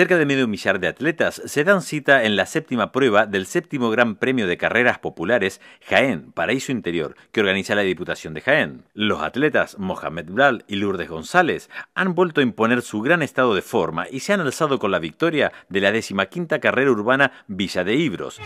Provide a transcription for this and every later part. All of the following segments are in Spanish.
Cerca de medio millar de atletas se dan cita en la séptima prueba del séptimo Gran Premio de Carreras Populares Jaén, Paraíso Interior, que organiza la Diputación de Jaén. Los atletas Mohamed Bral y Lourdes González han vuelto a imponer su gran estado de forma y se han alzado con la victoria de la decimaquinta carrera urbana Villa de Ibros.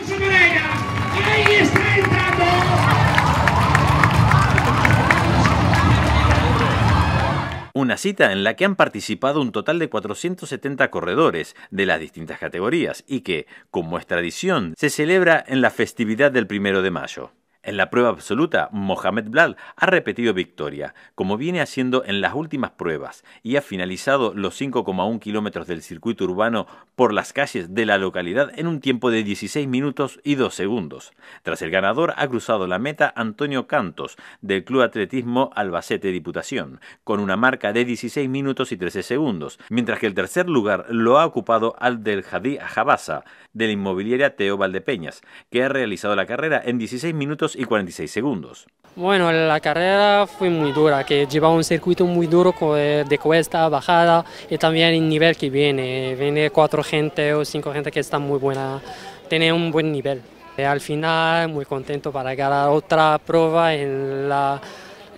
una cita en la que han participado un total de 470 corredores de las distintas categorías y que, como es tradición, se celebra en la festividad del primero de mayo. En la prueba absoluta, Mohamed Blal ha repetido victoria, como viene haciendo en las últimas pruebas, y ha finalizado los 5,1 kilómetros del circuito urbano por las calles de la localidad en un tiempo de 16 minutos y 2 segundos. Tras el ganador ha cruzado la meta Antonio Cantos, del Club Atletismo Albacete Diputación, con una marca de 16 minutos y 13 segundos, mientras que el tercer lugar lo ha ocupado al del Jadí Jabasa, de la inmobiliaria Teo Valdepeñas, que ha realizado la carrera en 16 minutos y 46 segundos. Bueno, la carrera fue muy dura, que lleva un circuito muy duro eh, de cuesta, bajada y también el nivel que viene. Viene cuatro gente o cinco gente que está muy buena, tiene un buen nivel. Al final, muy contento para ganar otra prueba en la,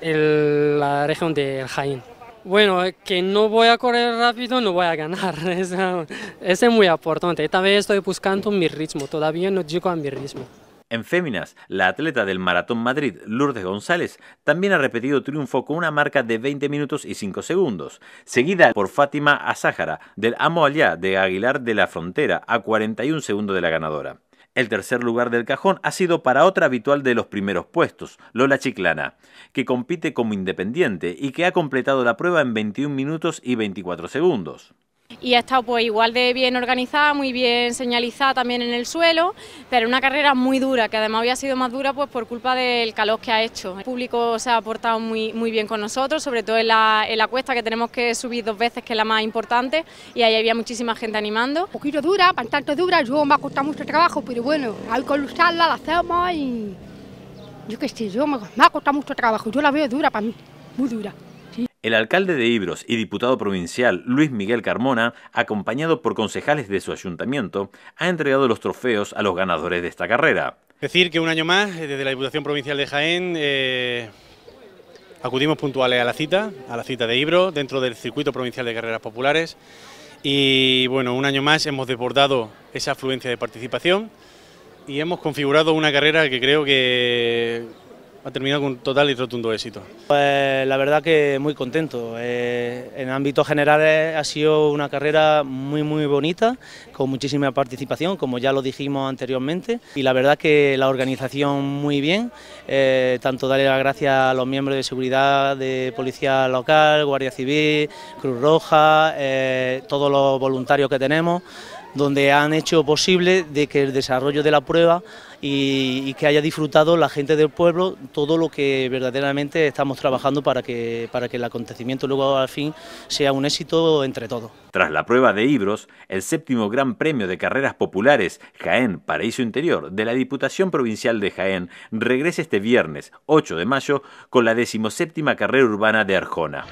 la región de Jaén. Bueno, que no voy a correr rápido, no voy a ganar. Eso, es muy importante. Esta vez estoy buscando mi ritmo, todavía no llego a mi ritmo. En féminas, la atleta del Maratón Madrid, Lourdes González, también ha repetido triunfo con una marca de 20 minutos y 5 segundos, seguida por Fátima Azájara, del Amo Allá de Aguilar de la Frontera, a 41 segundos de la ganadora. El tercer lugar del cajón ha sido para otra habitual de los primeros puestos, Lola Chiclana, que compite como independiente y que ha completado la prueba en 21 minutos y 24 segundos y ha estado pues igual de bien organizada, muy bien señalizada también en el suelo, pero una carrera muy dura, que además había sido más dura pues por culpa del calor que ha hecho. El público se ha aportado muy, muy bien con nosotros, sobre todo en la, cuesta que tenemos que subir dos veces, que es la más importante, y ahí había muchísima gente animando. Un poquito dura, bastante dura, yo me ha costado mucho trabajo, pero bueno, al que la hacemos y yo qué sé, yo me, me ha costado mucho trabajo, yo la veo dura para mí, muy dura. El alcalde de Ibros y diputado provincial Luis Miguel Carmona, acompañado por concejales de su ayuntamiento, ha entregado los trofeos a los ganadores de esta carrera. Decir que un año más, eh, desde la Diputación Provincial de Jaén, eh, acudimos puntuales a la cita, a la cita de Ibros, dentro del circuito provincial de carreras populares. Y bueno, un año más hemos desbordado esa afluencia de participación y hemos configurado una carrera que creo que ha terminado con total y rotundo éxito. Pues, la verdad que muy contento. Eh, en ámbito general ha sido una carrera muy muy bonita, con muchísima participación, como ya lo dijimos anteriormente, y la verdad que la organización muy bien, eh, tanto darle las gracias a los miembros de seguridad de Policía Local, Guardia Civil, Cruz Roja, eh, todos los voluntarios que tenemos, donde han hecho posible de que el desarrollo de la prueba y, que haya disfrutado la gente del pueblo todo lo que verdaderamente estamos trabajando para que, para que el acontecimiento luego al fin sea un éxito entre todos. Tras la prueba de Ibros, el séptimo Gran Premio de Carreras Populares Jaén Paraíso Interior de la Diputación Provincial de Jaén regresa este viernes 8 de mayo con la decimoséptima carrera urbana de Arjona.